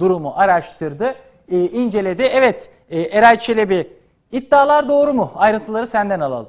durumu araştırdı, e, inceledi. Evet, e, Eray Çelebi iddialar doğru mu? Ayrıntıları senden alalım.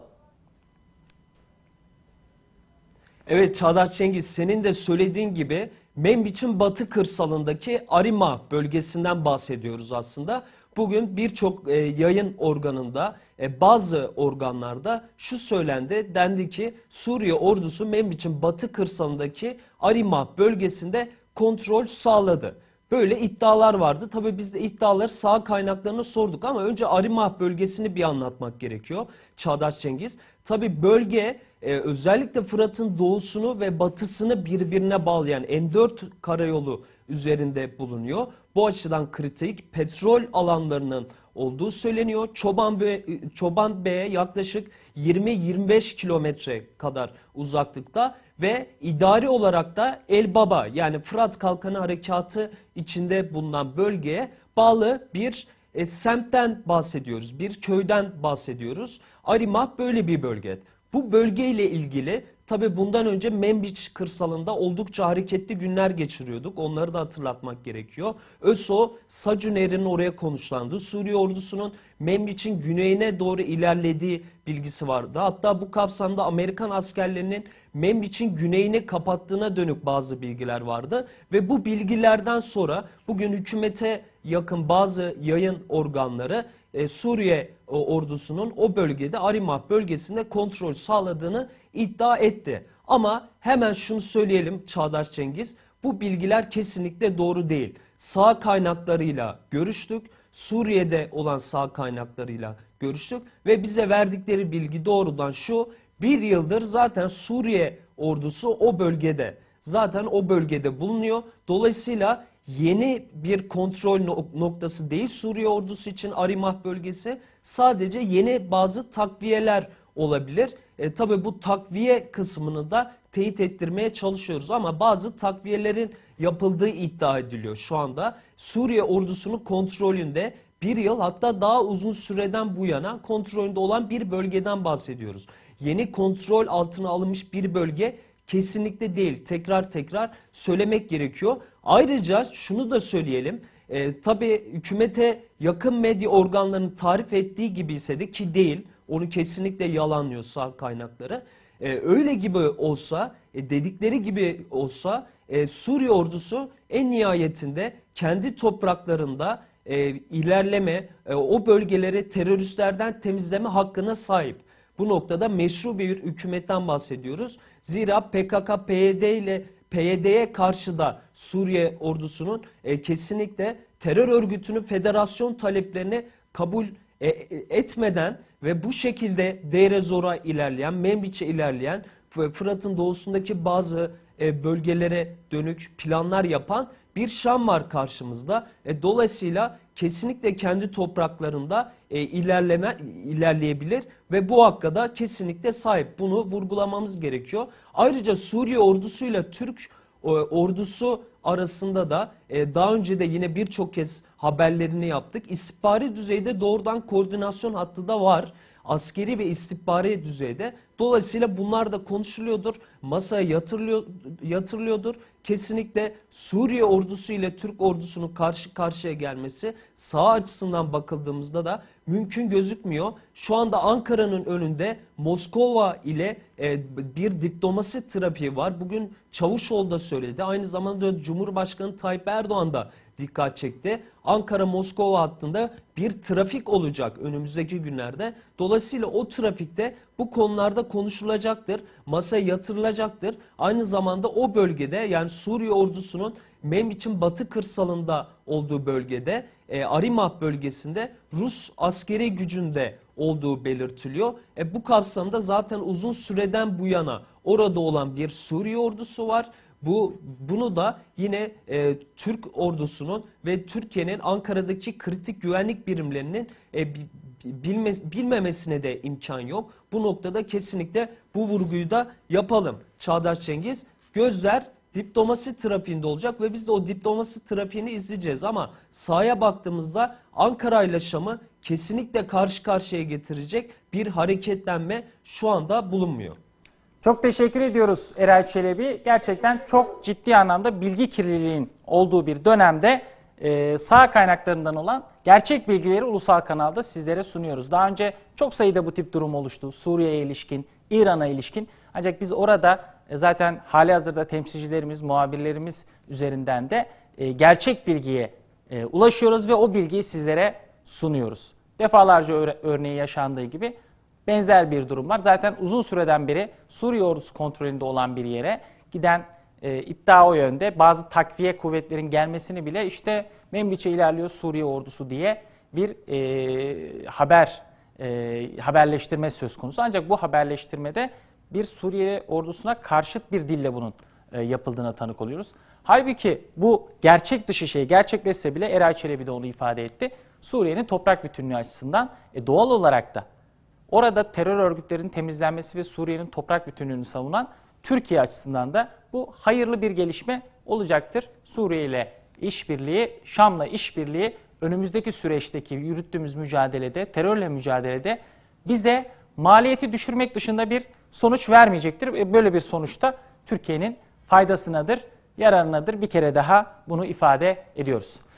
Evet Çağdaş Cengiz senin de söylediğin gibi Membiç'in batı kırsalındaki Arima bölgesinden bahsediyoruz aslında. Bugün birçok e, yayın organında e, bazı organlarda şu söylendi dendi ki Suriye ordusu Membiç'in batı kırsalındaki Arima bölgesinde kontrol sağladı. Böyle iddialar vardı. Tabi biz de iddiaları sağ kaynaklarına sorduk ama önce Arimah bölgesini bir anlatmak gerekiyor. Çağdaş Cengiz. Tabi bölge e, özellikle Fırat'ın doğusunu ve batısını birbirine bağlayan M4 karayolu üzerinde bulunuyor. Bu açıdan kritik petrol alanlarının olduğu söyleniyor. Çoban Bey, Çoban Bey'e yaklaşık 20-25 kilometre kadar uzaklıkta ve idari olarak da El Baba yani Fırat Kalkanı Harekatı içinde bulunan bölgeye bağlı bir e, semtten bahsediyoruz. Bir köyden bahsediyoruz. Arima böyle bir bölge. Bu bölgeyle ilgili Tabi bundan önce Membiç kırsalında oldukça hareketli günler geçiriyorduk. Onları da hatırlatmak gerekiyor. ÖSO, Sacun Eri'nin oraya konuşlandı. Suriye ordusunun Membiç'in güneyine doğru ilerlediği bilgisi vardı. Hatta bu kapsamda Amerikan askerlerinin Membiç'in güneyini kapattığına dönük bazı bilgiler vardı. Ve bu bilgilerden sonra bugün hükümete yakın bazı yayın organları e, Suriye e, ordusunun o bölgede Arimah bölgesinde kontrol sağladığını iddia etti. Ama hemen şunu söyleyelim Çağdaş Cengiz. Bu bilgiler kesinlikle doğru değil. Sağ kaynaklarıyla görüştük. Suriye'de olan sağ kaynaklarıyla görüştük ve bize verdikleri bilgi doğrudan şu. Bir yıldır zaten Suriye ordusu o bölgede zaten o bölgede bulunuyor. Dolayısıyla yeni bir kontrol noktası değil Suriye ordusu için Arimah bölgesi. Sadece yeni bazı takviyeler olabilir. E, tabii bu takviye kısmını da teyit ettirmeye çalışıyoruz ama bazı takviyelerin yapıldığı iddia ediliyor şu anda. Suriye ordusunun kontrolünde bir yıl hatta daha uzun süreden bu yana kontrolünde olan bir bölgeden bahsediyoruz. Yeni kontrol altına alınmış bir bölge Kesinlikle değil. Tekrar tekrar söylemek gerekiyor. Ayrıca şunu da söyleyelim. E, tabii hükümete yakın medya organlarının tarif ettiği gibi ise de ki değil. Onu kesinlikle yalanlıyor sağ kaynakları. E, öyle gibi olsa, e, dedikleri gibi olsa e, Suriye ordusu en nihayetinde kendi topraklarında e, ilerleme, e, o bölgeleri teröristlerden temizleme hakkına sahip. Bu noktada meşru bir hükümetten bahsediyoruz. Zira PKK, PYD ile PYD'ye karşı da Suriye ordusunun e, kesinlikle terör örgütünün federasyon taleplerini kabul e, etmeden ve bu şekilde Deir Zor'a ilerleyen, Membiç'e ilerleyen Fırat'ın doğusundaki bazı e, bölgelere dönük planlar yapan bir Şam var karşımızda. E, dolayısıyla kesinlikle kendi topraklarında e, ilerleme ilerleyebilir ve bu hakka da kesinlikle sahip. Bunu vurgulamamız gerekiyor. Ayrıca Suriye ordusuyla Türk e, ordusu arasında da e, daha önce de yine birçok kez haberlerini yaptık. İstihbari düzeyde doğrudan koordinasyon hattı da var askeri ve istihbari düzeyde. Dolayısıyla bunlar da konuşuluyordur, masaya yatırılıyor, yatırılıyordur. Kesinlikle Suriye ordusu ile Türk ordusunun karşı karşıya gelmesi sağ açısından bakıldığımızda da mümkün gözükmüyor. Şu anda Ankara'nın önünde Moskova ile e, bir diplomasi trafiği var. Bugün Çavuşoğlu da söyledi. Aynı zamanda Cumhurbaşkanı Tayyip Erdoğan da dikkat çekti. Ankara-Moskova hattında bir trafik olacak önümüzdeki günlerde. Dolayısıyla o trafikte bu konularda konuşulacaktır, masa yatırılacaktır. Aynı zamanda o bölgede yani Suriye ordusunun Mem için batı kırsalında olduğu bölgede e, Arimah bölgesinde Rus askeri gücünde olduğu belirtiliyor. E, bu kapsamda zaten uzun süreden bu yana orada olan bir Suriye ordusu var bu bunu da yine e, Türk ordusunun ve Türkiye'nin Ankara'daki kritik güvenlik birimlerinin e, bilme, bilmemesine de imkan yok. Bu noktada kesinlikle bu vurguyu da yapalım. Çağdaş Cengiz gözler diplomasi trafiğinde olacak ve biz de o diplomasi trafiğini izleyeceğiz ama sahaya baktığımızda Ankara ile Şam'ı kesinlikle karşı karşıya getirecek bir hareketlenme şu anda bulunmuyor. Çok teşekkür ediyoruz Eray Çelebi. Gerçekten çok ciddi anlamda bilgi kirliliğin olduğu bir dönemde e, sağ kaynaklarından olan gerçek bilgileri ulusal kanalda sizlere sunuyoruz. Daha önce çok sayıda bu tip durum oluştu. Suriye'ye ilişkin, İran'a ilişkin. Ancak biz orada e, zaten hali hazırda temsilcilerimiz, muhabirlerimiz üzerinden de e, gerçek bilgiye e, ulaşıyoruz ve o bilgiyi sizlere sunuyoruz. Defalarca örneği yaşandığı gibi benzer bir durum var. Zaten uzun süreden beri Suriye ordusu kontrolünde olan bir yere giden e, iddia o yönde. Bazı takviye kuvvetlerin gelmesini bile işte Memliç'e ilerliyor Suriye ordusu diye bir e, haber e, haberleştirme söz konusu. Ancak bu haberleştirmede bir Suriye ordusuna karşıt bir dille bunun e, yapıldığına tanık oluyoruz. Halbuki bu gerçek dışı şey gerçekleşse bile Eray Çelebi de onu ifade etti. Suriye'nin toprak bütünlüğü açısından e, doğal olarak da Orada terör örgütlerinin temizlenmesi ve Suriye'nin toprak bütünlüğünü savunan Türkiye açısından da bu hayırlı bir gelişme olacaktır. Suriye ile işbirliği, Şam'la işbirliği önümüzdeki süreçteki yürüttüğümüz mücadelede, terörle mücadelede bize maliyeti düşürmek dışında bir sonuç vermeyecektir. E, böyle bir sonuçta Türkiye'nin faydasınadır, yararınadır. Bir kere daha bunu ifade ediyoruz.